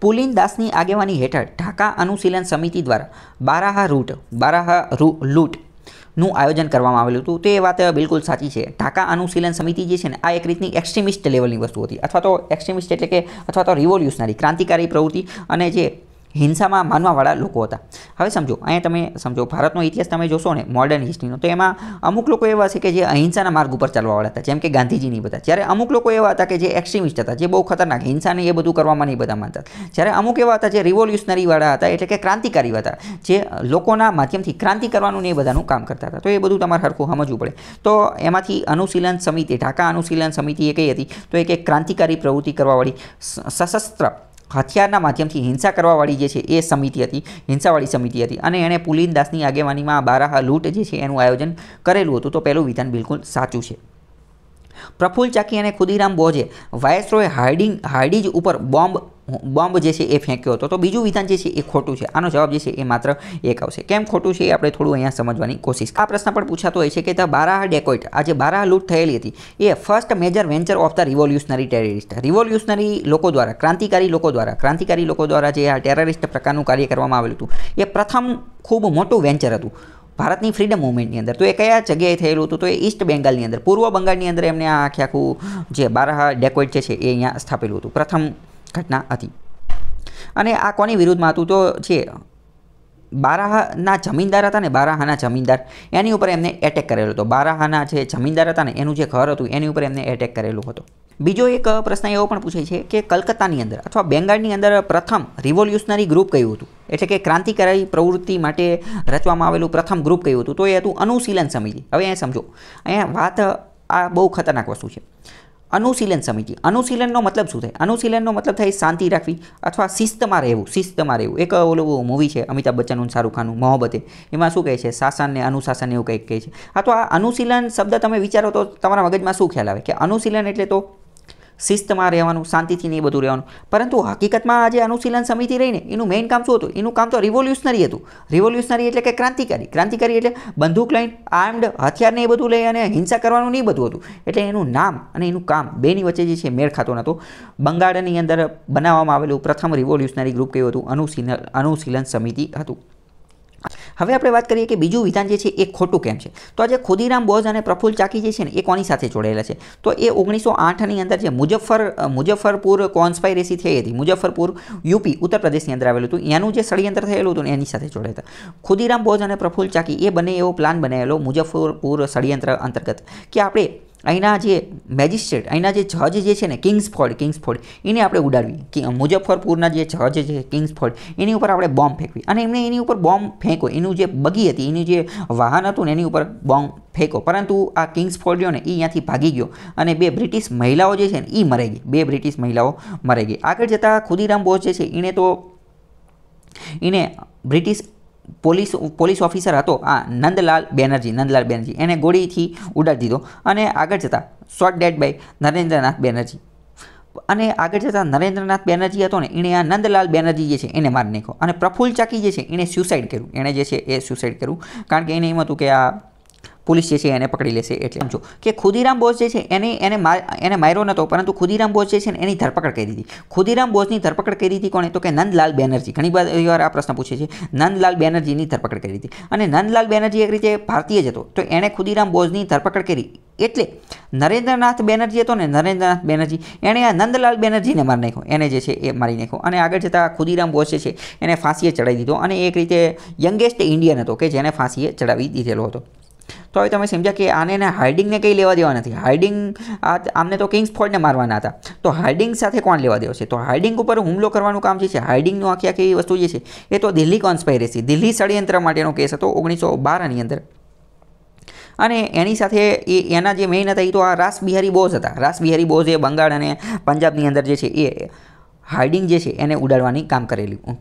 પુલિન દાસની આગેવાની હેઠળ ઢાકા અનુશીલન સમિતિ દ્વારા બારાહા રૂટ બારાહા રૂ લૂંટ નું આયોજન કરવામાં આવેલું હતું તે વાત બિલકુલ સાચી છે ઢાકા અનુશીલન સમિતિ જે છે ને આ એક રીતની એક્સ્ટ્રીમિસ્ટ લેવલની વસ્તુ હતી અથવા તો એક્સ્ટ્રીમિસ્ટ એટલે કે અથવા તો રિવોલ્યુશનરી ક્રાંતિકારી પ્રવૃત્તિ અને જે હિંસામાં માનવાવાળા લોકો હતા હવે સમજો અહીંયા તમે સમજો ભારતનો ઇતિહાસ તમે જોશો ને મોડર્ન હિસ્ટ્રીનો તો એમાં અમુક લોકો એવા છે કે જે અહિંસાના માર્ગ ઉપર ચાલવાવાળા હતા જેમ કે ગાંધીજીની બધા જ્યારે અમુક લોકો એવા હતા કે જે એક્સ્ટ્રીમિસ્ટ હતા જે બહુ ખતરનાક હિંસાને એ બધું કરવામાં નહીં બધા માનતા જ્યારે અમુક એવા હતા જે રિવોલ્યુશનરીવાળા હતા એટલે કે ક્રાંતિકારી હતા જે લોકોના માધ્યમથી ક્રાંતિ કરવાનું ને એ બધાનું કામ કરતા હતા તો એ બધું તમારે હરખું સમજવું પડે તો એમાંથી અનુશીલન સમિતિ ઢાકા અનુશીલન સમિતિ એ કઈ હતી તો એક ક્રાંતિકારી પ્રવૃત્તિ કરવાવાળી સશસ્ત્ર હથિયારના માધ્યમથી હિંસા કરવાવાળી જે છે એ સમિતિ હતી હિંસાવાળી સમિતિ હતી અને એણે પુલિનદાસની આગેવાનીમાં આ બારાહા લૂંટ જે છે એનું આયોજન કરેલું હતું તો પહેલું વિધાન બિલકુલ સાચું છે પ્રફુલ ચાકી અને ખુદીરામ બોઝે વાયસરોય હાર્ડિંગ હાર્ડિજ ઉપર બોમ્બ બોમ્બ જે છે એ ફેંક્યો હતો તો બીજું વિધાન જે છે એ ખોટું છે આનો જવાબ જે છે એ માત્ર એક આવશે કેમ ખોટું છે એ આપણે થોડું અહીંયા સમજવાની કોશિશ આ પ્રશ્ન પણ પૂછાતો હોય છે કે ધ બારાહ ડેકોઇટ આ જે બારાહ લૂંટ થયેલી હતી એ first major venture of the revolutionary terrorist revolutionary લોકો દ્વારા ક્રાંતિકારી લોકો દ્વારા ક્રાંતિકારી લોકો દ્વારા જે આ ટેરરિસ્ટ પ્રકારનું કાર્ય કરવામાં આવેલું હતું એ પ્રથમ ખૂબ મોટું વેન્ચર હતું ભારતની ફ્રીડમ મુવમેન્ટની અંદર તો એ કયા જગ્યાએ થયેલું હતું તો એ ઈસ્ટ બેંગાલની અંદર પૂર્વ બંગાળની અંદર એમને આ આખે આખું જે બારહ ડેકોઇટ છે એ અહીંયા સ્થાપેલું હતું પ્રથમ ઘટના હતી અને આ કોની વિરુદ્ધમાં હતું તો જે બારાહના જમીનદાર હતા ને બારાહાના જમીનદાર એની ઉપર એમને એટેક કરેલો હતો બારાહાના જે જમીનદાર હતા ને એનું જે ઘર હતું એની ઉપર એમને એટેક કરેલું હતો બીજો એક પ્રશ્ન એવો પણ પૂછે છે કે કલકત્તાની અંદર અથવા બેંગાળની અંદર પ્રથમ રિવોલ્યુશનરી ગ્રુપ કયું હતું એટલે કે ક્રાંતિકારી પ્રવૃત્તિ માટે રચવામાં આવેલું પ્રથમ ગ્રુપ કયું હતું તો એ હતું અનુશીલન સમિતિ હવે એ સમજો અહીંયા વાત આ બહુ ખતરનાક વસ્તુ છે અનુશીલન સમિતિ અનુશીલનનો મતલબ શું થાય અનુશીલનનો મતલબ થાય શાંતિ રાખવી અથવા શિસ્તમાં રહેવું શિસ્તમાં રહેવું એક ઓલું મૂવી છે અમિતાભ બચ્ચન શાહરૂખ ખાનનું મોહબ્બતે એમાં શું કહે છે શાસનને અનુશાસન એવું કંઈક કહે છે અથવા અનુશીલન શબ્દ તમે વિચારો તો તમારા મગજમાં શું ખ્યાલ આવે કે અનુશીલન એટલે તો શિસ્તમાં રહેવાનું શાંતિથી નહીં બધું રહેવાનું પરંતુ હકીકતમાં આજે અનુશીલન સમિતિ રહીને એનું મેઇન કામ શું હતું એનું કામ તો રિવોલ્યુશનરી હતું રિવોલ્યુશનરી એટલે કે ક્રાંતિકારી ક્રાંતિકારી એટલે બંદૂક લઈને આર્મ્ડ હથિયારને એ બધું લઈ અને હિંસા કરવાનું નહીં બધું હતું એટલે એનું નામ અને એનું કામ બેની વચ્ચે જે છે મેળ ખાતો નહોતો બંગાળની અંદર બનાવવામાં આવેલું પ્રથમ રિવોલ્યુશનરી ગ્રુપ કયું હતું અનુશીલન અનુશીલન સમિતિ હતું હવે આપણે વાત કરીએ કે બીજું વિધાન જે છે એ ખોટું કેમ છે તો આજે ખુદીરામ બોઝ અને પ્રફુલ ચાકી જે છે ને એ કોની સાથે જોડાયેલા છે તો એ ઓગણીસો આઠની અંદર જે મુજફ્ફર મુજફ્ફરપુર કોન્સ્પાયરેસી થઈ હતી મુજફ્ફરપુર યુપી ઉત્તર પ્રદેશની અંદર આવેલું હતું એનું જે ષડયંત્ર થયેલું હતું એની સાથે જોડાયા ખુદીરામ બોઝ અને પ્રફુલ ચાકી એ બંને એવો પ્લાન બનાવેલો મુજફ્ફરપુર ષડયંત્ર અંતર્ગત કે આપણે અહીંના જે મેજિસ્ટ્રેટ અહીંના જે જજ જે છે ને કિંગ્સફોર્ડ કિંગ્સફોર્ડ એને આપણે ઉડાડવી મુઝફ્ફરપુરના જે જજ છે કિંગ્સફોર્ડ એની ઉપર આપણે બોમ્બ ફેંકવી અને એમને એની ઉપર બોમ્બ ફેંકો એનું જે બગી હતી એનું જે વાહન હતું ને એની ઉપર બોમ્બ ફેંકો પરંતુ આ કિંગ્સફોર્ડ રહ્યો ને એ અહીંયાથી ભાગી ગયો અને બે બ્રિટિશ મહિલાઓ જે છે ને એ મરાઈ ગઈ બે બ્રિટિશ મહિલાઓ મરાઈ ગઈ આગળ જતાં ખુદીરામ બોઝ જે છે એણે તો એને બ્રિટિશ પોલીસ પોલીસ ઓફિસર હતો આ નંદલાલ બેનર્જી નંદલાલ બેનર્જી એને ગોળીથી ઉડાડી દીધો અને આગળ જતા shot dead by Narendranath Banerjee અને આગળ જતાં નરેન્દ્રનાથ બેનર્જી હતો ને એણે આ નંદલાલ બેનર્જી જે છે એને મારી નાખ્યો અને પ્રફુલ ચાકી જે છે એણે સ્યુસાઇડ કર્યું એણે જે છે એ સ્યુસાઇડ કર્યું કારણ કે એને એમ હતું કે આ પોલીસ જે છે એને પકડી લેશે એટલે સમજો કે ખુદીરામ બોઝ જે છે એને એને એને માર્યો નહોતો પરંતુ ખુદીરામ બોઝ જે છે એની ધરપકડ કરી દીધી ખુદીરામ બોઝની ધરપકડ કરી હતી કોણે તો કે નંદલાલ બેનર્જી ઘણી વાર આ પ્રશ્ન પૂછે છે નંદલાલ બેનર્જીની ધરપકડ કરી હતી અને નંદલાલ બેનર્જી એક રીતે ભારતીય જ હતો તો એણે ખુદીરામ બોઝની ધરપકડ કરી એટલે નરેન્દ્રનાથ બેનર્જી હતો ને નરેન્દ્રનાથ બેનર્જી એણે આ નંદલાલ બેનર્જીને મારી નાખ્યો એને જે છે એ મારી નાખ્યો અને આગળ જતાં ખુદીરામ બોઝ છે એને ફાંસીએ ચડાવી દીધો અને એક રીતે યંગેસ્ટ ઇન્ડિયન હતો કે જેને ફાંસીએ ચડાવી દીધેલો હતો તો હવે તમે સમજ્યા કે આને એને હાર્ડિંગને કંઈ લેવા દેવા નથી હાર્ડિંગ આ આમને તો કિંગ્સ ફોર્ડને મારવાના હતા તો હાર્ડિંગ સાથે કોણ લેવા દેવો છે તો હાર્ડિંગ ઉપર હુમલો કરવાનું કામ જે છે હાર્ડિંગનું આખી આખી વસ્તુ જે છે એ તો દિલ્હી કોન્સ્પાયરેસી દિલ્હી ષડયંત્ર માટેનો કેસ હતો ઓગણીસો બારની અંદર અને એની સાથે એ એના જે મેઇન હતા એ તો આ રાસબિહારી બોઝ હતા રાસબિહારી બોઝ એ બંગાળ અને પંજાબની અંદર જે છે એ હાર્ડિંગ જે છે એને ઉડાડવાની કામ કરેલું